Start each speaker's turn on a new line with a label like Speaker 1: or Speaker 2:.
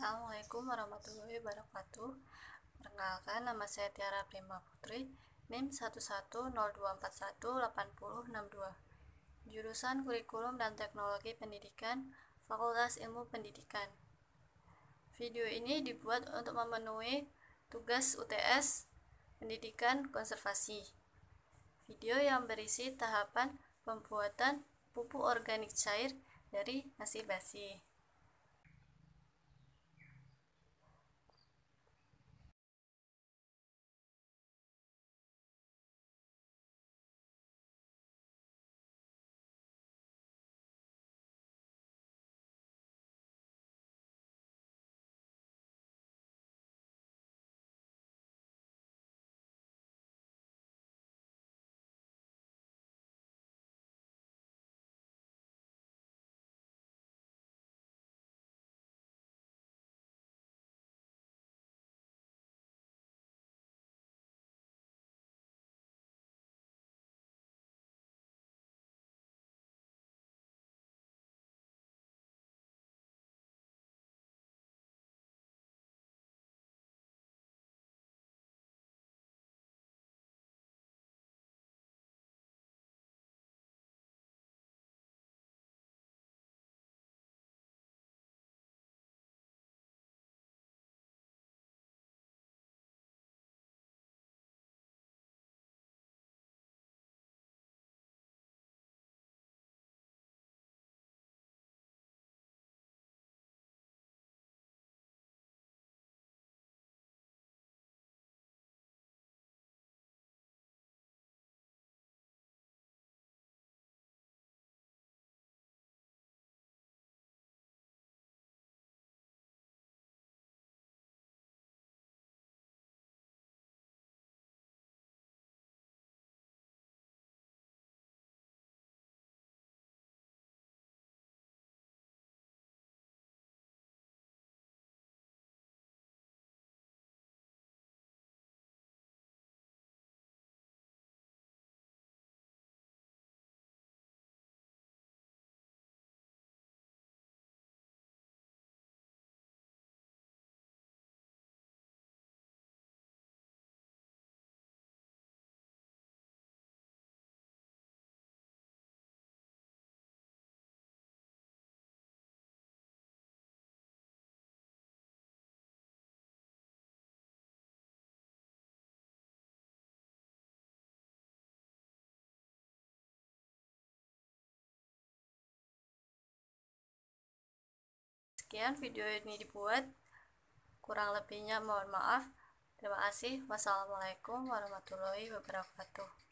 Speaker 1: Assalamualaikum warahmatullahi wabarakatuh. Perkenalkan nama saya Tiara Prima Putri, NIM 110241862, Jurusan Kurikulum dan Teknologi Pendidikan, Fakultas Ilmu Pendidikan. Video ini dibuat untuk memenuhi tugas UTS Pendidikan Konservasi. Video yang berisi tahapan pembuatan pupuk organik cair dari nasi basi. Sekian video ini dibuat. Kurang lebihnya mohon maaf. Terima kasih. Wassalamualaikum warahmatullahi wabarakatuh.